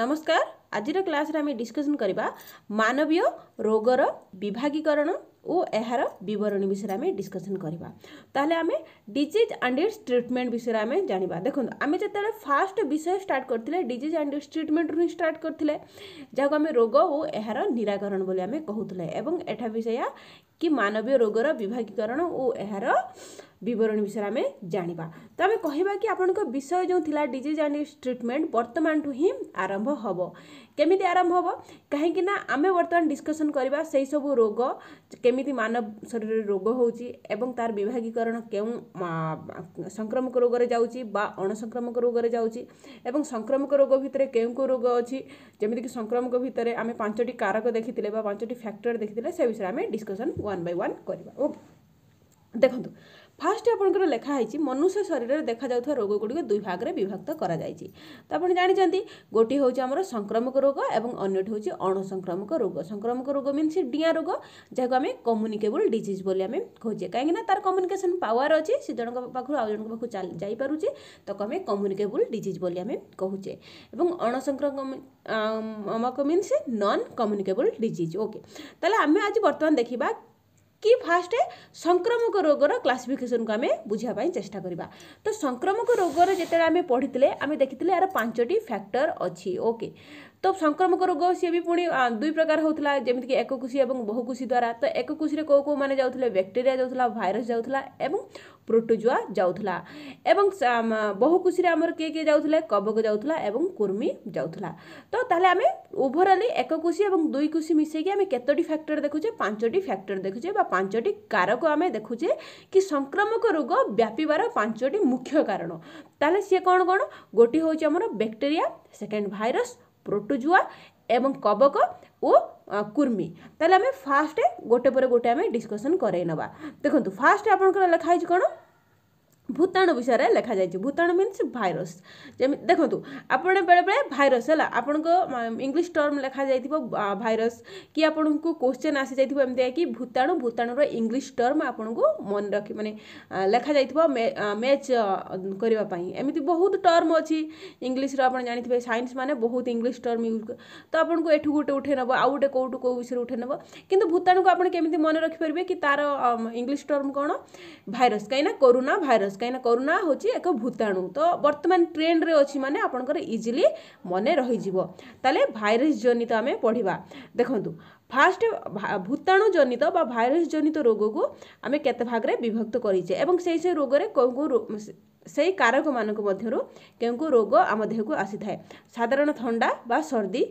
ନମସ୍କାର ଆଜିର କ୍ଲାସ୍ରେ ଆମେ ଡିସ୍କସନ୍ କରିବା ମାନବୀୟ ରୋଗର ବିଭାଗୀକରଣ ଓ ଏହାର ବିବରଣୀ ବିଷୟରେ ଆମେ ଡିସ୍କସନ୍ କରିବା ତାହେଲେ ଆମେ ଡିଜିଜ୍ ଆଣ୍ଡ ଇଟ୍ସ ଟ୍ରିଟମେଣ୍ଟ ବିଷୟରେ ଆମେ ଜାଣିବା ଦେଖନ୍ତୁ ଆମେ ଯେତେବେଳେ ଫାର୍ଷ୍ଟ ବିଷୟ ଷ୍ଟାର୍ଟ କରିଥିଲେ ଡିଜିଜ୍ ଆଣ୍ଡ ଇଟ୍ସ ଟ୍ରିଟମେଣ୍ଟରୁ ହିଁ ଷ୍ଟାର୍ଟ କରିଥିଲେ ଯାହାକୁ ଆମେ ରୋଗ ଓ ଏହାର ନିରାକରଣ ବୋଲି ଆମେ କହୁଥିଲେ ଏବଂ ଏଠା ବିଷୟ କି ମାନବୀୟ ରୋଗର ବିଭାଗୀକରଣ ଓ ଏହାର ବିବରଣୀ ବିଷୟରେ ଆମେ ଜାଣିବା ତ ଆମେ କହିବା କି ଆପଣଙ୍କ ବିଷୟ ଯେଉଁ ଥିଲା ଡିଜିଜ୍ ଆଣ୍ଡ ଇଟ୍ସ ଟ୍ରିଟମେଣ୍ଟ ବର୍ତ୍ତମାନଠୁ ହିଁ ଆରମ୍ଭ ହେବ କେମିତି ଆରମ୍ଭ ହେବ କାହିଁକି ନା ଆମେ ବର୍ତ୍ତମାନ ଡିସ୍କସନ୍ କରିବା ସେହିସବୁ ରୋଗ କେମିତି ମାନବ ଶରୀରରେ ରୋଗ ହେଉଛି ଏବଂ ତାର ବିଭାଗୀକରଣ କେଉଁ ସଂକ୍ରମକ ରୋଗରେ ଯାଉଛି ବା ଅଣସଂକ୍ରାମକ ରୋଗରେ ଯାଉଛି ଏବଂ ସଂକ୍ରମକ ରୋଗ ଭିତରେ କେଉଁ କେଉଁ ରୋଗ ଅଛି ଯେମିତିକି ସଂକ୍ରମକ ଭିତରେ ଆମେ ପାଞ୍ଚଟି କାରକ ଦେଖିଥିଲେ ବା ପାଞ୍ଚଟି ଫ୍ୟାକ୍ଟର ଦେଖିଥିଲେ ସେ ବିଷୟରେ ଆମେ ଡିସ୍କସନ୍ ୱାନ୍ ବାଇ ୱାନ୍ କରିବା ଓ ଦେଖନ୍ତୁ ফার্স্ট আপনার লেখা হয়েছে মনুষ্য শরীরের দেখা যাওয়া রোগগুলি দুই ভাগে বিভক্ত করা যাই তো আপনি জাঁচান গোটি হচ্ছে আমার সংক্রমক রোগ এবং অন্যটি হচ্ছে অণসংক্রমক রোগ সংক্রমক রোগ মিনস ডিয়াঁ রোগ যা আমি কমুনিকেবল ডিজিজ বলে আমি খোঁজে কাইকি না তার কম্যুনিকেসন পাওয়ার অছে সে জনক পাখু আউ জনক পাখু যাইপারুছে তাকে আমি কমুনিকেবল ডিজিজ বলে আমি কুচে এবং অণসংক্রমক মিনস নন কমুনিকেবল ডিজিজ ওকে তাহলে আমি আজ বর্তমান দেখা କି ଫାଷ୍ଟ ସଂକ୍ରମକ ରୋଗର କ୍ଲାସିଫିକେସନକୁ ଆମେ ବୁଝିବା ପାଇଁ ଚେଷ୍ଟା କରିବା ତ ସଂକ୍ରମକ ରୋଗର ଯେତେବେଳେ ଆମେ ପଢ଼ିଥିଲେ ଆମେ ଦେଖିଥିଲେ ଏହାର ପାଞ୍ଚଟି ଫ୍ୟାକ୍ଟର ଅଛି ଓକେ তো ସଂକ୍ରମକ ରୋଗ ସିଏ ବି ପୁଣି ଦୁଇ ପ୍ରକାର ହେଉଥିଲା ଯେମିତିକି ଏକକୋଷୀ ଏବଂ ବହୁକୋଷୀ ଦ୍ୱାରା ତ ଏକକୋଷୀରେ କେଉଁ କେଉଁମାନେ ଯାଉଥିଲେ ବ୍ୟାକ୍ଟେରିଆ ଯାଉଥିଲା ଭାଇରସ୍ ଯାଉଥିଲା ଏବଂ ପ୍ରୋଟୋଜୁଆ ଯାଉଥିଲା ଏବଂ ବହୁକୋଷୀରେ ଆମର କିଏ କିଏ ଯାଉଥିଲେ କବକ ଯାଉଥିଲା ଏବଂ କୁର୍ମି ଯାଉଥିଲା ତ ତାହେଲେ ଆମେ ଓଭରାଲି ଏକକୋଷୀ ଏବଂ ଦୁଇ କୋଷୀ ମିଶାଇକି ଆମେ କେତୋଟି ଫ୍ୟାକ୍ଟର ଦେଖୁଛେ ପାଞ୍ଚଟି ଫ୍ୟାକ୍ଟର ଦେଖୁଛେ ବା ପାଞ୍ଚଟି କାରକ ଆମେ ଦେଖୁଛେ କି ସଂକ୍ରାମକ ରୋଗ ବ୍ୟାପିବାର ପାଞ୍ଚଟି ମୁଖ୍ୟ କାରଣ ତାହେଲେ ସିଏ କ'ଣ କ'ଣ ଗୋଟିଏ ହେଉଛି ଆମର ବ୍ୟାକ୍ଟେରିଆ ସେକେଣ୍ଡ ଭାଇରସ୍ प्रोटोजुआ एवं कवक ଓ କୁର୍ମି ତାହେଲେ ଆମେ ଫାଷ୍ଟ ଗୋଟେ ପରେ ଗୋଟେ ଆମେ ଡିସ୍କସନ୍ କରେଇ ନେବା ଦେଖନ୍ତୁ ଫାଷ୍ଟ ଆପଣଙ୍କର ଲେଖା ହେଇଛି କ'ଣ ভূতাণু বিষয়ে লেখা যাই ভূতাণু মিন্স ভাইরস যেমি দেখুন আপনার বেড়ে বেড়ে ভাইরস হল আপনার ইংলিশ টর্ম লেখা যাই ভাইরস কি আপনার কোশ্চেন আসি যাই এমতি কি ভূতাণু ভূতাণুর ইংলিশ টর্ম আপনার মনে রাখি মানে লেখা যাই ম্যাচ করা এমনি বহুত টর্ম অছি ইংলিশর আপনার জাঁথিবে সাইন্স মানে বহুত ইংলিশ টর্ম ইউজ তো আপনার এঠু গোটে উঠে নেব আউ গোটে কোটু কেউ বিষয়ে উঠে নেব কিন্তু ভূতাণুকে আপনার কেমি মনে রাখিপারে কি তার ইংলিশ টর্ম কোণ ভাইরস কিনা করোনা ভাইরস କାହିଁକିନା କରୋନା ହେଉଛି ଏକ ଭୂତାଣୁ ତ ବର୍ତ୍ତମାନ ଟ୍ରେଣ୍ଡରେ ଅଛି ମାନେ ଆପଣଙ୍କର ଇଜିଲି ମନେ ରହିଯିବ ତାହେଲେ ଭାଇରସ୍ ଜନିତ ଆମେ ପଢ଼ିବା ଦେଖନ୍ତୁ ଫାଷ୍ଟ ଭୂତାଣୁ ଜନିତ ବା ଭାଇରସ୍ ଜନିତ ରୋଗକୁ ଆମେ କେତେ ଭାଗରେ ବିଭକ୍ତ କରିଛେ ଏବଂ ସେଇ ସେଇ ରୋଗରେ କେଉଁ କେଉଁ ସେଇ କାରକମାନଙ୍କ ମଧ୍ୟରୁ କେଉଁ କେଉଁ ରୋଗ ଆମ ଦେହକୁ ଆସିଥାଏ ସାଧାରଣ ଥଣ୍ଡା ବା ସର୍ଦ୍ଦି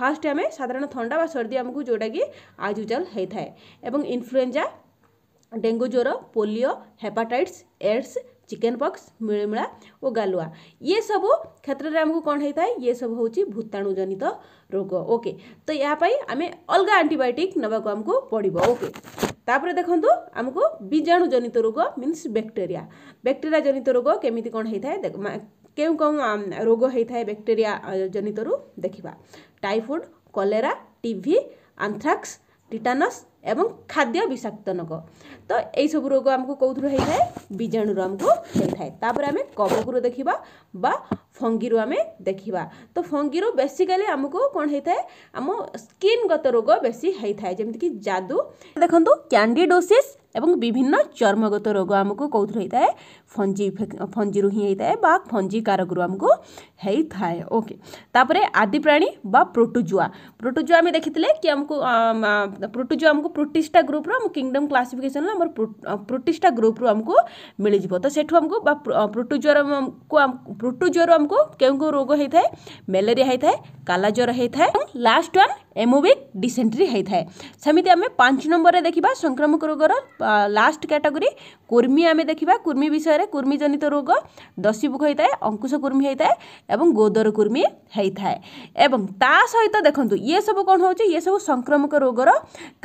ଫାଷ୍ଟ ଆମେ ସାଧାରଣ ଥଣ୍ଡା ବା ସର୍ଦ୍ଦି ଆମକୁ ଯେଉଁଟାକି ଆଜ୍ ୟୁଜାଲ୍ ହୋଇଥାଏ ଏବଂ ଇନଫ୍ଲୁଏଞ୍ଜା ଡେଙ୍ଗୁ ଜ୍ୱର polio hepatitis AIDS chicken pox मिलमिला और गालुआ ये सब क्षेत्र में आमको कौन होता है ये सब हूँ भूताणु जनित रोग ओके तो यापी आम अलग आंटीबायोटिक नाक आमको पड़ो ओके तापर देखो आमको बीजाणु जनित रोग मीनस बैक्टेरिया बैक्टेरिया जनित रोग केमी कौन होता है क्यों कौन रोग होता है बैक्टेरिया जनित रू देखा टाइफएड कलेरा टी आंथ्राक्स टीटानस ଏବଂ ଖାଦ୍ୟ ବିଷାକ୍ତନକ ତ ଏଇସବୁ ରୋଗ ଆମକୁ କେଉଁଥିରୁ ହେଇଥାଏ ବୀଜାଣୁରୁ ଆମକୁ ହେଇଥାଏ ତାପରେ ଆମେ କବକରୁ ଦେଖିବା ବା ଫଙ୍ଗିରୁ ଆମେ ଦେଖିବା ତ ଫଙ୍ଗିରୁ ବେସିକାଲି ଆମକୁ କ'ଣ ହେଇଥାଏ ଆମ ସ୍କିନ୍ଗତ ରୋଗ ବେଶୀ ହେଇଥାଏ ଯେମିତିକି ଯାଦୁ ଦେଖନ୍ତୁ କ୍ୟାଣ୍ଡିଡୋସିସ୍ ଏବଂ ବିଭିନ୍ନ ଚର୍ମଗତ ରୋଗ ଆମକୁ କେଉଁଥିରୁ ହେଇଥାଏ ଫଞ୍ଜି ଫଞ୍ଜିରୁ ହିଁ ହେଇଥାଏ ବା ଫଞ୍ଜି କାରକରୁ ଆମକୁ ହେଇଥାଏ ଓକେ ତାପରେ ଆଦି ପ୍ରାଣୀ ବା ପ୍ରୋଟୋଜୁଆ ପ୍ରୋଟୋଜୁଆ ଆମେ ଦେଖିଥିଲେ କି ଆମକୁ ପ୍ରୋଟୋଜୁଆ ଆମକୁ protista group kingdom classification protista group रुमक मिल जाठू प्रोटोजर को प्रोटोजर आमको क्यों रोग होता है मेलेरिया होता है कालाजर होता है लास्ट वन ଏମୋବିକ୍ ଡିସେଣ୍ଟ୍ରି ହୋଇଥାଏ ସେମିତି ଆମେ ପାଞ୍ଚ ନମ୍ବରରେ ଦେଖିବା ସଂକ୍ରାମକ ରୋଗର ଲାଷ୍ଟ କ୍ୟାଟାଗୋରୀ କୁର୍ମି ଆମେ ଦେଖିବା କୁର୍ମି ବିଷୟରେ କୁର୍ମିଜନିତ ରୋଗ ଦଶୀଭୁକ ହୋଇଥାଏ ଅଙ୍କୁଶ କୁର୍ମି ହୋଇଥାଏ ଏବଂ ଗୋଦର କୁର୍ମି ହୋଇଥାଏ ଏବଂ ତା ସହିତ ଦେଖନ୍ତୁ ଇଏ ସବୁ କ'ଣ ହେଉଛି ଇଏ ସବୁ ସଂକ୍ରାମକ ରୋଗର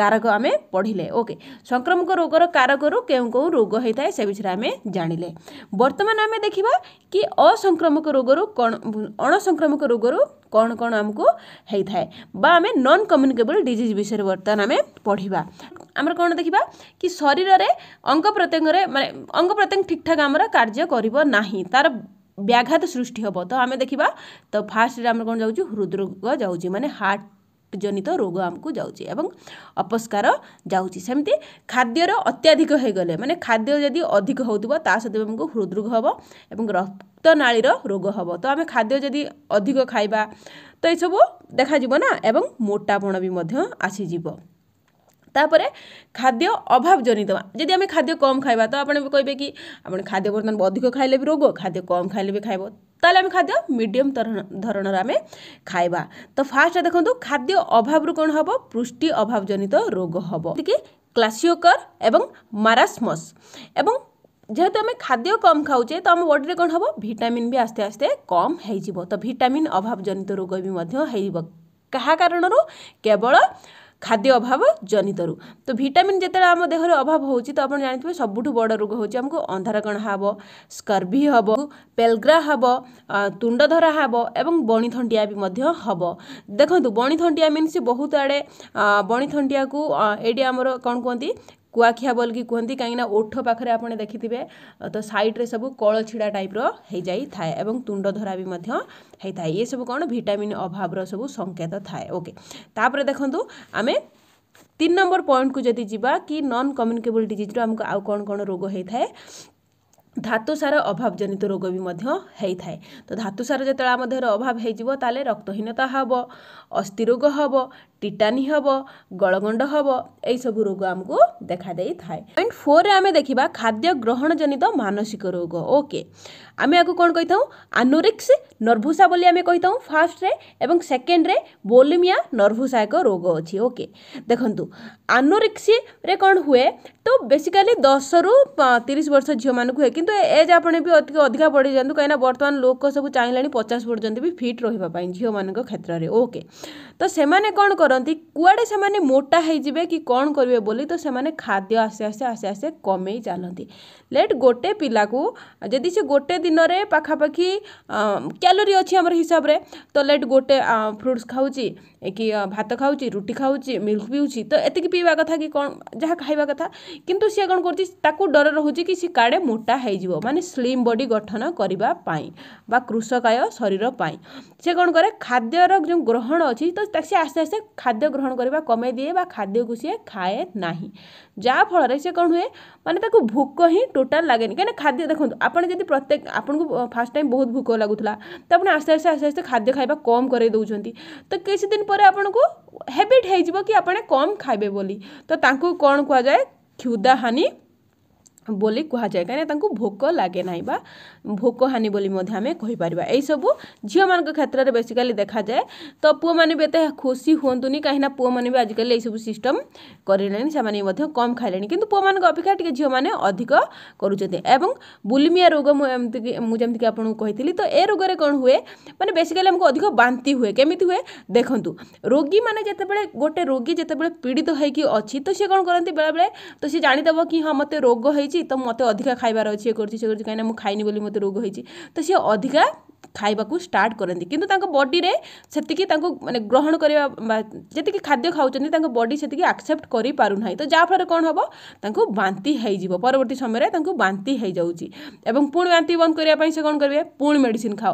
କାରକ ଆମେ ପଢ଼ିଲେ ଓକେ ସଂକ୍ରାମକ ରୋଗର କାରକରୁ କେଉଁ କେଉଁ ରୋଗ ହୋଇଥାଏ ସେ ବିଷୟରେ ଆମେ ଜାଣିଲେ ବର୍ତ୍ତମାନ ଆମେ ଦେଖିବା କି ଅସଂକ୍ରାମକ ରୋଗରୁ କ'ଣ ଅଣସଂକ୍ରାମକ ରୋଗରୁ କ'ଣ କ'ଣ ଆମକୁ ହୋଇଥାଏ ବା ଆମେ ନନ୍ କମ୍ୟୁନିକେବଲ୍ ଡିଜିଜ୍ ବିଷୟରେ ବର୍ତ୍ତମାନ ଆମେ ପଢ଼ିବା ଆମର କ'ଣ ଦେଖିବା କି ଶରୀରରେ ଅଙ୍ଗ ପ୍ରତ୍ୟଙ୍ଗରେ ମାନେ ଅଙ୍ଗ ପ୍ରତ୍ୟଙ୍ଗ ଠିକ୍ଠାକ୍ ଆମର କାର୍ଯ୍ୟ କରିବ ନାହିଁ ତାର ବ୍ୟାଘାତ ସୃଷ୍ଟି ହେବ ତ ଆମେ ଦେଖିବା ତ ଫାଷ୍ଟରେ ଆମର କ'ଣ ଯାଉଛି ହୃଦରୋଗ ଯାଉଛି ମାନେ ହାର୍ଟ ଜନିତ ରୋଗ ଆମକୁ ଯାଉଛି ଏବଂ ଅପସ୍କାର ଯାଉଛି ସେମିତି ଖାଦ୍ୟର ଅତ୍ୟାଧିକ ହୋଇଗଲେ ମାନେ ଖାଦ୍ୟ ଯଦି ଅଧିକ ହେଉଥିବ ତା ସହିତ ଆମକୁ ହୃଦରୋଗ ହେବ ଏବଂ ରକ୍ତ ନାଳୀର ରୋଗ ହେବ ତ ଆମେ ଖାଦ୍ୟ ଯଦି ଅଧିକ ଖାଇବା ତ ଏସବୁ ଦେଖାଯିବ ନା ଏବଂ ମୋଟାପଣ ବି ମଧ୍ୟ ଆସିଯିବ ତାପରେ ଖାଦ୍ୟ ଅଭାବ ଜନିତ ଯଦି ଆମେ ଖାଦ୍ୟ କମ୍ ଖାଇବା ତ ଆପଣ କହିବେ କି ଆପଣ ଖାଦ୍ୟ ବର୍ତ୍ତମାନ ଅଧିକ ଖାଇଲେ ବି ରୋଗ ଖାଦ୍ୟ କମ୍ ଖାଇଲେ ବି ଖାଇବ ତାହେଲେ ଆମେ ଖାଦ୍ୟ ମିଡ଼ିୟମ୍ ଧରଣର ଆମେ ଖାଇବା ତ ଫାଷ୍ଟ ଦେଖନ୍ତୁ ଖାଦ୍ୟ ଅଭାବରୁ କ'ଣ ହେବ ପୃଷ୍ଟି ଅଭାବ ଜନିତ ରୋଗ ହେବ କି କ୍ଲାସିଓକର ଏବଂ ମାରାସମସ୍ ଏବଂ যেহেতু আমি খাদ্য কম খাওছে তো আমার বডিরে কম হব ভিটামিন বি আস্তে আস্তে কম হয়েযিব তো ভিটামিন অভাবজনিত রোগ বি হয়েযিব কাহা কারণর কেবল ଖାଦ୍ୟ ଅଭାବ ଜନିତରୁ ତ ଭିଟାମିନ୍ ଯେତେବେଳେ ଆମ ଦେହରେ ଅଭାବ ହେଉଛି ତ ଆପଣ ଜାଣିଥିବେ ସବୁଠୁ ବଡ଼ ରୋଗ ହେଉଛି ଆମକୁ ଅନ୍ଧାରକଣା ହେବ ସ୍କର୍ଭି ହେବ ପେଲଗ୍ରା ହେବ ତୁଣ୍ଡଧରା ହେବ ଏବଂ ବଣିଥଣ୍ଟିଆ ବି ମଧ୍ୟ ହେବ ଦେଖନ୍ତୁ ବଣିଥଣ୍ଟିଆ ମିନ୍ସ ବହୁତ ଆଡ଼େ ବଣିଥଣ୍ଟିଆକୁ ଏଇଠି ଆମର କ'ଣ କୁହନ୍ତି କୁଆଖିଆ ବୋଲିକି କୁହନ୍ତି କାହିଁକିନା ଓଠ ପାଖରେ ଆପଣ ଦେଖିଥିବେ ତ ସାଇଡ଼୍ରେ ସବୁ କଳ ଛିଡ଼ା ଟାଇପ୍ର ହେଇଯାଇଥାଏ ଏବଂ ତୁଣ୍ଡ ଧରା ବି ମଧ୍ୟ ହେଇଥାଏ ଏସବୁ କ'ଣ ଭିଟାମିନ୍ ଅଭାବର ସବୁ ସଙ୍କେତ ଥାଏ ଓକେ ତାପରେ ଦେଖନ୍ତୁ ଆମେ তিন নম্বর পয়েন্টকু যদি যা কি নন কম্যুনিকেবল ডিজিজ্র আমি আউ কোণ কোণ রোগ হয়ে থাকে ଧାତୁସାର ଅଭାବଜନିତ ରୋଗ ବି ମଧ୍ୟ ହେଇଥାଏ ତ ଧାତୁସାର ଯେତେବେଳେ ଆମ ଦେହରେ ଅଭାବ ହେଇଯିବ ତାହେଲେ ରକ୍ତହୀନତା ହେବ ଅସ୍ଥି ରୋଗ ହେବ ଟିଟାନି ହେବ ଗଳଗଣ୍ଡ ହେବ ଏହିସବୁ ରୋଗ ଆମକୁ ଦେଖାଦେଇଥାଏ ପଏଣ୍ଟ ଫୋର୍ରେ ଆମେ ଦେଖିବା ଖାଦ୍ୟ ଗ୍ରହଣଜନିତ ମାନସିକ ରୋଗ ଓକେ ଆମେ ଆକୁ କ'ଣ କହିଥାଉ ଆନୋରିକ୍ସ ନର୍ଭୁସା ବୋଲି ଆମେ କହିଥାଉ ଫାର୍ଷ୍ଟରେ ଏବଂ ସେକେଣ୍ଡରେ ବୋଲିମିଆ ନର୍ଭୁସା ଏକ ରୋଗ ଅଛି ଓକେ ଦେଖନ୍ତୁ ଆନୋରିକ୍ସିରେ କ'ଣ ହୁଏ ତ ବେସିକାଲି ଦଶରୁ ତିରିଶ ବର୍ଷ ଝିଅମାନଙ୍କୁ ହୁଏ କିନ୍ତୁ ଏଜ୍ ଆପଣ ବି ଟିକେ ଅଧିକା ବଢ଼ିଯାଆନ୍ତୁ କାହିଁକିନା ବର୍ତ୍ତମାନ ଲୋକ ସବୁ ଚାହିଁଲେଣି ପଚାଶ ପର୍ଯ୍ୟନ୍ତ ବି ଫିଟ୍ ରହିବା ପାଇଁ ଝିଅମାନଙ୍କ କ୍ଷେତ୍ରରେ ଓକେ ତ ସେମାନେ କ'ଣ କର କରନ୍ତି କୁଆଡ଼େ ସେମାନେ ମୋଟା ହେଇଯିବେ କି କ'ଣ କରିବେ ବୋଲି ତ ସେମାନେ ଖାଦ୍ୟ ଆସ୍ତେ ଆସ୍ତେ ଆସ୍ତେ ଆସ୍ତେ କମେଇ ଚାଲନ୍ତି ଲେଟ୍ ଗୋଟେ ପିଲାକୁ ଯଦି ସେ ଗୋଟେ ଦିନରେ ପାଖାପାଖି କ୍ୟାଲୋରୀ ଅଛି ଆମର ହିସାବରେ ତ ଲେଟ୍ ଗୋଟେ ଫ୍ରୁଟ୍ସ ଖାଉଛି କି ଭାତ ଖାଉଛି ରୁଟି ଖାଉଛି ମିଲ୍କ ପିଉଛି ତ ଏତିକି ପିଇବା କଥା କି କ'ଣ ଯାହା ଖାଇବା କଥା କିନ୍ତୁ ସିଏ କ'ଣ କରୁଛି ତାକୁ ଡର ରହୁଛି କି ସେ କାଡ଼େ ମୋଟା ହେଇଯିବ ମାନେ ସ୍ଲିମ୍ ବଡ଼ି ଗଠନ କରିବା ପାଇଁ ବା କୃଷକାୟ ଶରୀର ପାଇଁ ସେ କ'ଣ କରେ ଖାଦ୍ୟର ଯେଉଁ ଗ୍ରହଣ ଅଛି ତ ସେ ଆସ୍ତେ ଆସ୍ତେ खाद्य ग्रहण करवा कमे दिए खाद्य को सी खाए ना जहाँफल से कौन हुए मानते भोक ही टोटाल लगे कहीं खाद्य देखो आपत प्रत्येक आप फास्ट टाइम बहुत भोक लगुला तो आप आस्ते आस्ते आस्ते आस्ते खाद्य खावा कम कर तो किसी दिन पर आपन हेबिट हो कि आपने कम खाए बोली तो कौन कह जाए क्षुदा हानि बोली कह जाए कहीं भोक लगे ना बा ଭୋକ ହାନି ବୋଲି ମଧ୍ୟ ଆମେ କହିପାରିବା ଏଇସବୁ ଝିଅମାନଙ୍କ କ୍ଷେତ୍ରରେ ବେସିକାଲି ଦେଖାଯାଏ ତ ପୁଅମାନେ ବି ଏତେ ଖୁସି ହୁଅନ୍ତୁନି କାହିଁକିନା ପୁଅମାନେ ବି ଆଜିକାଲି ଏଇସବୁ ସିଷ୍ଟମ୍ କରିଲେଣି ସେମାନେ ମଧ୍ୟ କମ୍ ଖାଇଲେଣି କିନ୍ତୁ ପୁଅମାନଙ୍କ ଅପେକ୍ଷା ଟିକେ ଝିଅମାନେ ଅଧିକ କରୁଛନ୍ତି ଏବଂ ବୁଲିମିଆ ରୋଗ ମୁଁ ଏମିତି ମୁଁ ଯେମିତିକି ଆପଣଙ୍କୁ କହିଥିଲି ତ ଏ ରୋଗରେ କ'ଣ ହୁଏ ମାନେ ବେସିକାଲି ଆମକୁ ଅଧିକ ବାନ୍ତି ହୁଏ କେମିତି ହୁଏ ଦେଖନ୍ତୁ ରୋଗୀମାନେ ଯେତେବେଳେ ଗୋଟେ ରୋଗୀ ଯେତେବେଳେ ପୀଡ଼ିତ ହେଇକି ଅଛି ତ ସେ କ'ଣ କରନ୍ତି ବେଳେବେଳେ ତ ସେ ଜାଣିଦେବ କି ହଁ ମୋତେ ରୋଗ ହେଇଛି ତ ମୋତେ ଅଧିକା ଖାଇବାର ଅଛି ଇଏ କରୁଛି ସେ କରୁଛି କାହିଁକିନା ମୁଁ ଖାଇନି ବୋଲି ମୋତେ ବହୁତ ରୋଗ ହେଇଛି ତ ସିଏ ଅଧିକା ଖାଇବାକୁ ଷ୍ଟାର୍ଟ କରନ୍ତି କିନ୍ତୁ ତାଙ୍କ ବଡ଼ିରେ ସେତିକି ତାଙ୍କୁ ମାନେ ଗ୍ରହଣ କରିବା ବା ଯେତିକି ଖାଦ୍ୟ ଖାଉଛନ୍ତି ତାଙ୍କ ବଡ଼ି ସେତିକି ଆକ୍ସେପ୍ଟ କରିପାରୁନାହିଁ ତ ଯାହାଫଳରେ କ'ଣ ହେବ ତାଙ୍କୁ ବାନ୍ତି ହେଇଯିବ ପରବର୍ତ୍ତୀ ସମୟରେ ତାଙ୍କୁ ବାନ୍ତି ହେଇଯାଉଛି ଏବଂ ପୁଣି ବାନ୍ତି ବନ୍ଦ କରିବା ପାଇଁ ସେ କ'ଣ କରିବେ ପୁଣି ମେଡ଼ିସିନ୍ ଖାଅ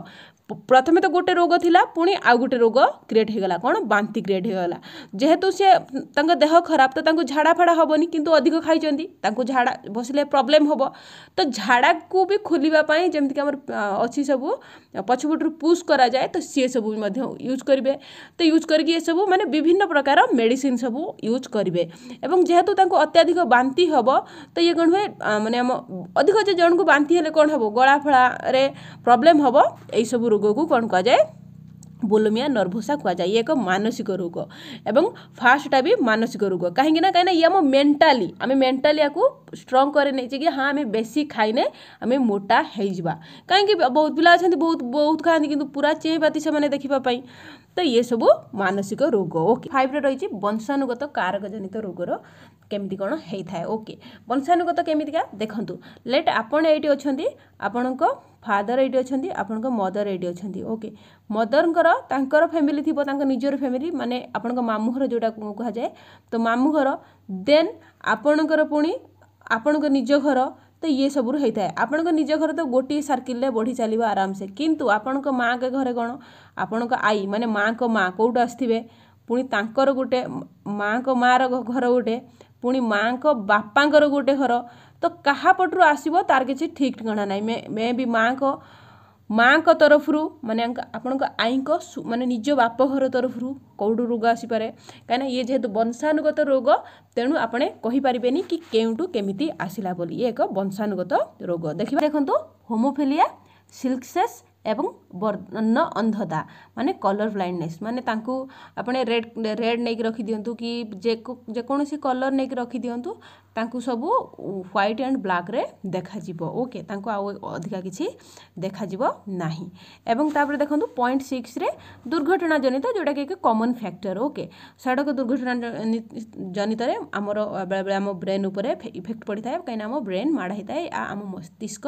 प्रथम तो गोटे रोग था पुणी आउ गोटे रोग क्रिएट हो गला कौन बांति क्रिएट हो गला जेहेतु सी देह खराब तो झाड़ा फाड़ा हेनी कितु अधिक खाई झाड़ा बसले प्रोब्लेम हे तो झाड़ा को भी खोलवापी जमीक आम अच्छी सब पछपटर पुश कराए तो सी सब यूज करेंगे तो यूज करके सब मानते विभिन्न प्रकार मेडिसीन सब यूज करेंगे जेहेतु अत्यधिक बांति हे तो ये कौन माने मानने अधिक जन को बांति हेल्ले कौन हम गलाफड़े प्रोब्लेम हे यही सब रोग ରୋଗକୁ କ'ଣ କୁହାଯାଏ ବୋଲୋମିଆ ନର୍ଭୋସା କୁହାଯାଏ ଇଏ ଏକ ମାନସିକ ରୋଗ ଏବଂ ଫାର୍ଷ୍ଟଟା ବି ମାନସିକ ରୋଗ କାହିଁକି ନା କାହିଁକିନା ଇଏ ଆମ ମେଣ୍ଟାଲି ଆମେ ମେଣ୍ଟାଲି ୟାକୁ ଷ୍ଟ୍ରଙ୍ଗ କରି ନେଇଛେ କି ହଁ ଆମେ ବେଶୀ ଖାଇନେ ଆମେ ମୋଟା ହେଇଯିବା କାହିଁକି ବହୁତ ପିଲା ଅଛନ୍ତି ବହୁତ ବହୁତ ଖାଆନ୍ତି କିନ୍ତୁ ପୁରା ଚେଇଁ ପାତି ସେମାନେ ଦେଖିବା ପାଇଁ ତ ଏସବୁ ମାନସିକ ରୋଗ ଓକେ ଫାଇଭ୍ରେ ରହିଛି ବଂଶାନୁଗତ କାରକଜନିତ ରୋଗର କେମିତି କ'ଣ ହେଇଥାଏ ଓକେ ବଂଶାନୁଗତ କେମିତିକା ଦେଖନ୍ତୁ ଲେଟ୍ ଆପଣ ଏଇଠି ଅଛନ୍ତି ଆପଣଙ୍କ ଫାଦର ଏଇଠି ଅଛନ୍ତି ଆପଣଙ୍କ ମଦର ଏଇଠି ଅଛନ୍ତି ଓକେ ମଦରଙ୍କର ତାଙ୍କର ଫ୍ୟାମିଲି ଥିବ ତାଙ୍କ ନିଜର ଫ୍ୟାମିଲି ମାନେ ଆପଣଙ୍କ ମାମୁଁ ଘର ଯେଉଁଟା କୁହାଯାଏ ତ ମାମୁଁ ଘର ଦେନ୍ ଆପଣଙ୍କର ପୁଣି ଆପଣଙ୍କ ନିଜ ଘର ତ ଇଏ ସବୁ ହୋଇଥାଏ ଆପଣଙ୍କ ନିଜ ଘରେ ତ ଗୋଟିଏ ସାର୍କିଲରେ ବଢ଼ି ଚାଲିବ ଆରାମସେ କିନ୍ତୁ ଆପଣଙ୍କ ମାଆଙ୍କ ଘରେ କ'ଣ ଆପଣଙ୍କ ଆଈ ମାନେ ମାଆଙ୍କ ମାଆ କେଉଁଠୁ ଆସିଥିବେ ପୁଣି ତାଙ୍କର ଗୋଟେ ମାଆଙ୍କ ମାଆର ଘର ଗୋଟେ ପୁଣି ମାଆଙ୍କ ବାପାଙ୍କର ଗୋଟେ ଘର ତ କାହା ପଟରୁ ଆସିବ ତାର କିଛି ଠିକ୍ ଠିକଣା ନାହିଁ ମେ ମେ ବି ମାଆଙ୍କ ମାଆଙ୍କ ତରଫରୁ ମାନେ ଆପଣଙ୍କ ଆଈଙ୍କ ମାନେ ନିଜ ବାପଘର ତରଫରୁ କେଉଁଠୁ ରୋଗ ଆସିପାରେ କାହିଁକିନା ଇଏ ଯେହେତୁ ବଂଶାନୁଗତ ରୋଗ ତେଣୁ ଆପଣ କହିପାରିବେନି କି କେଉଁଠୁ କେମିତି ଆସିଲା ବୋଲି ଇଏ ଏକ ବଂଶାନୁଗତ ରୋଗ ଦେଖିବା ଦେଖନ୍ତୁ ହୋମୋଫିଲିଆ ସିଲ୍କସେସ୍ ଏବଂ ବର୍ଣ୍ଣ ଅନ୍ଧତା ମାନେ କଲର୍ ବ୍ଲାଇଣ୍ଡନେସ୍ ମାନେ ତାଙ୍କୁ ଆପଣ ରେଡ଼୍ ରେଡ଼୍ ନେଇକି ରଖିଦିଅନ୍ତୁ କି ଯେକୌଣସି କଲର୍ ନେଇକି ରଖିଦିଅନ୍ତୁ ତାଙ୍କୁ ସବୁ ହ୍ୱାଇଟ୍ ଆଣ୍ଡ ବ୍ଲାକ୍ରେ ଦେଖାଯିବ ଓକେ ତାଙ୍କୁ ଆଉ ଅଧିକା କିଛି ଦେଖାଯିବ ନାହିଁ ଏବଂ ତାପରେ ଦେଖନ୍ତୁ ପଏଣ୍ଟ ସିକ୍ସରେ ଦୁର୍ଘଟଣା ଜନିତ ଯେଉଁଟାକି ଏକ କମନ୍ ଫ୍ୟାକ୍ଟର ଓକେ ସଡ଼କ ଦୁର୍ଘଟଣା ଜନିତରେ ଆମର ବେଳେବେଳେ ଆମ ବ୍ରେନ୍ ଉପରେ ଇଫେକ୍ଟ ପଡ଼ିଥାଏ କାହିଁକିନା ଆମ ବ୍ରେନ୍ ମାଡ଼ ହୋଇଥାଏ ଆମ ମସ୍ତିଷ୍କ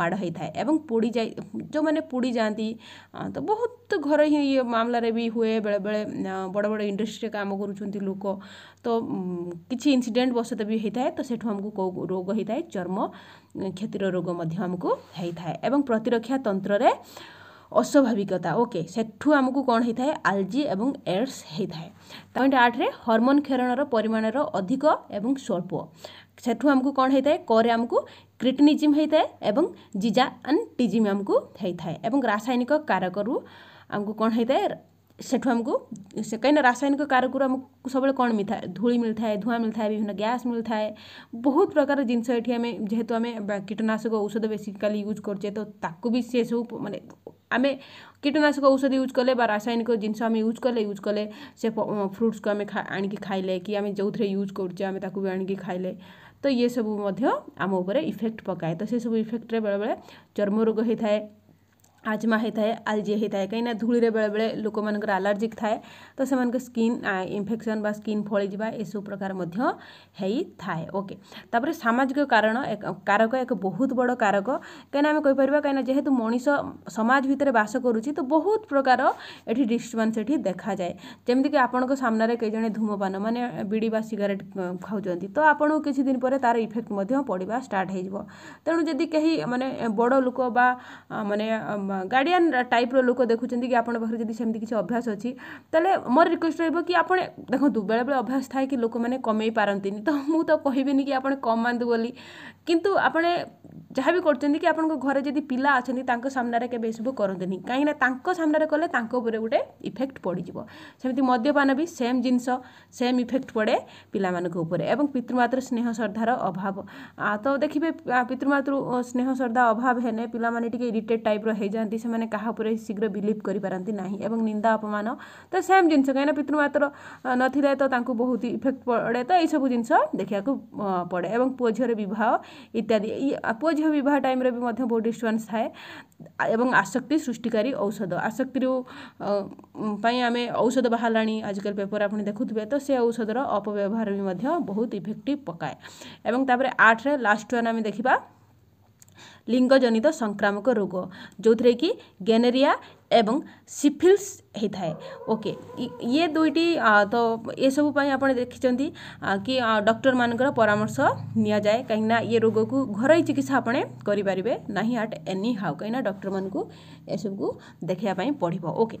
ମାଡ଼ ହୋଇଥାଏ ଏବଂ ପୋଡ଼ି ଯାଇ ଯେଉଁମାନେ ପୋଡ଼ି ଯାଆନ୍ତି ତ ବହୁତ ଘରୋଇ ମାମଲାରେ ବି ହୁଏ ବେଳେବେଳେ ବଡ଼ ବଡ଼ ଇଣ୍ଡଷ୍ଟ୍ରିରେ କାମ କରୁଛନ୍ତି ଲୋକ ତ କିଛି ଇନସିଡେଣ୍ଟ ବଶତଃ ବି ହେଇଥାଏ ତ ସେଠୁ ଆମକୁ କେଉଁ ରୋଗ ହେଇଥାଏ ଚର୍ମ କ୍ଷତିର ରୋଗ ମଧ୍ୟ ଆମକୁ ହେଇଥାଏ ଏବଂ ପ୍ରତିରକ୍ଷା ତନ୍ତ୍ରରେ ଅସ୍ୱାଭାବିକତା ଓକେ ସେଠୁ ଆମକୁ କ'ଣ ହେଇଥାଏ ଆଲଜି ଏବଂ ଏଡ୍ସ ହେଇଥାଏ ପଏଣ୍ଟ ଆଠରେ ହର୍ମୋନ୍ କ୍ଷରଣର ପରିମାଣର ଅଧିକ ଏବଂ ସ୍ୱଳ୍ପ ସେଠୁ ଆମକୁ କ'ଣ ହେଇଥାଏ କରେ ଆମକୁ କ୍ରିଟିନିଜିମ୍ ହେଇଥାଏ ଏବଂ ଜିଜା ଆନ୍ ଟିଜିମ୍ ଆମକୁ ହେଇଥାଏ ଏବଂ ରାସାୟନିକ କାରକରୁ ଆମକୁ କ'ଣ ହେଇଥାଏ सेठक से कहीं रासायनिक कारक सब कौन मिलता है धूली मिलता है धूआ मिलता है विभिन्न गैस मिलता है बहुत प्रकार जिनस ये आम जेहेतु आम कीटनाशक औषध बेसिकाली यूज करचे तो ताकू भी से सब मानते आम कीटनाशक औषध यूज कले रासायनिक जिनस यूज कले यूज कले से फ्रुट्स को आम आईले कि आम जो थे यूज करें खाइले तो ये सब आम उपरे इफेक्ट पकाए तो से सब इफेक्ट बेले बेले चर्म रोग होता है ଆଜ୍ମା ହୋଇଥାଏ ଆଲର୍ଜି ହୋଇଥାଏ କାହିଁକିନା ଧୂଳିରେ ବେଳେବେଳେ ଲୋକମାନଙ୍କର ଆଲର୍ଜିକ୍ ଥାଏ ତ ସେମାନଙ୍କ ସ୍କିନ୍ ଇନଫେକ୍ସନ୍ ବା ସ୍କିନ୍ ଫଳିଯିବା ଏସବୁ ପ୍ରକାର ମଧ୍ୟ ହେଇଥାଏ ଓକେ ତାପରେ ସାମାଜିକ କାରଣ କାରକ ଏକ ବହୁତ ବଡ଼ କାରକ କାହିଁକିନା ଆମେ କହିପାରିବା କାହିଁକିନା ଯେହେତୁ ମଣିଷ ସମାଜ ଭିତରେ ବାସ କରୁଛି ତ ବହୁତ ପ୍ରକାର ଏଠି ଡିଷ୍ଟର୍ବାନ୍ସ ଏଠି ଦେଖାଯାଏ ଯେମିତିକି ଆପଣଙ୍କ ସାମ୍ନାରେ କେହି ଜଣେ ଧୂମପାନ ମାନେ ବିଡ଼ି ବା ସିଗାରେଟ୍ ଖାଉଛନ୍ତି ତ ଆପଣଙ୍କୁ କିଛି ଦିନ ପରେ ତା'ର ଇଫେକ୍ଟ ମଧ୍ୟ ପଡ଼ିବା ଷ୍ଟାର୍ଟ ହେଇଯିବ ତେଣୁ ଯଦି କେହି ମାନେ ବଡ଼ ଲୋକ ବା ମାନେ ଗାର୍ଡ଼ିଆନ୍ ଟାଇପ୍ର ଲୋକ ଦେଖୁଛନ୍ତି କି ଆପଣଙ୍କ ପାଖରେ ଯଦି ସେମିତି କିଛି ଅଭ୍ୟାସ ଅଛି ତାହେଲେ ମୋର ରିକ୍ୱେଷ୍ଟ ରହିବ କି ଆପଣ ଦେଖନ୍ତୁ ବେଳେବେଳେ ଅଭ୍ୟାସ ଥାଏ କି ଲୋକମାନେ କମେଇ ପାରନ୍ତିନି ତ ମୁଁ ତ କହିବିନି କି ଆପଣ କମାନ୍ତୁ ବୋଲି କିନ୍ତୁ ଆପଣ ଯାହା ବି କରୁଛନ୍ତି କି ଆପଣଙ୍କ ଘରେ ଯଦି ପିଲା ଅଛନ୍ତି ତାଙ୍କ ସାମ୍ନାରେ କେବେ ଏସବୁ କରନ୍ତୁନି କାହିଁକିନା ତାଙ୍କ ସାମ୍ନାରେ କଲେ ତାଙ୍କ ଉପରେ ଗୋଟେ ଇଫେକ୍ଟ ପଡ଼ିଯିବ ସେମିତି ମଦ୍ୟପାନ ବି ସେମ୍ ଜିନିଷ ସେମ୍ ଇଫେକ୍ଟ ପଡ଼େ ପିଲାମାନଙ୍କ ଉପରେ ଏବଂ ପିତୃମାତୃ ସ୍ନେହ ଶ୍ରଦ୍ଧାର ଅଭାବ ତ ଦେଖିବେ ପିତୃମାତୃ ସ୍ନେହ ଶ୍ରଦ୍ଧା ଅଭାବ ହେଲେ ପିଲାମାନେ ଟିକେ ଇରିଟେଟ୍ ଟାଇପ୍ର ହେଇଯାଏ जाती से शीघ्र बिलिव करती ना और निंदा अपमान तो सेम जिन कहीं पितृमात्र ना तो बहुत इफेक्ट पड़े तो यही सब जिन देखा पड़े और पुओ झीर बहुत इत्यादि पुओ झीव बह टाइम बहुत डिस्टेन्स थाए आसक्ति सृष्टिकारी औषध आसक्ति आम औषध बाहर आजिकल पेपर आप देखुए तो से औषधर अपव्यवहार भी बहुत इफेक्टिव पकाए और आठ रे लास्ट वन आम देखा ଲିଙ୍ଗଜନିତ ସଂକ୍ରାମକ ରୋଗ ଯେଉଁଥିରେ କି ଗେନେରିଆ ଏବଂ ସିଫିଲ୍ସ थाए ओके ये दुईटी तो ये सब आप देखी कि डक्टर मान परामर्श नि जाए कहीं ये रोग को घर चिकित्सा आपने करें आट एनी हाउ कहीं डक्टर मान को ये सब कुछ देखापी पड़े ओके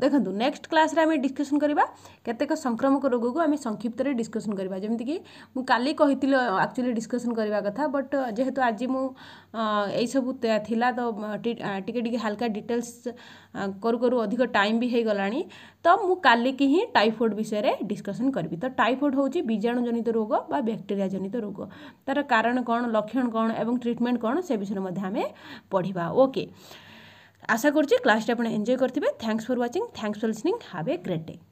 देखो नेक्स्ट क्लास रे डिस्कसन करवा केतक संक्रमक रोग को आम संक्षिप्त डिस्कसन करवा जमीक मुझे कही एक्चुअली डिस्कसन करवा कथा बट जेहेतु आज मुझे तो टी हालका डिटेल्स करू करू अधिक टाइम भी हो ହୋଇଗଲାଣି ତ ମୁଁ କାଲିକି ହିଁ ଟାଇଫଏଡ଼୍ ବିଷୟରେ ଡିସ୍କସନ୍ କରିବି ତ ଟାଇଫଏଡ଼୍ ହେଉଛି ବୀଜାଣୁଜନିତ ରୋଗ ବା ବ୍ୟାକ୍ଟେରିଆ ଜନିତ ରୋଗ ତା'ର କାରଣ କ'ଣ ଲକ୍ଷଣ କ'ଣ ଏବଂ ଟ୍ରିଟମେଣ୍ଟ କ'ଣ ସେ ବିଷୟରେ ମଧ୍ୟ ଆମେ ପଢ଼ିବା ଓକେ ଆଶା କରୁଛି କ୍ଲାସ୍ଟି ଆପଣ ଏନ୍ଜୟ କରିଥିବେ thanks for watching thanks for listening have a great day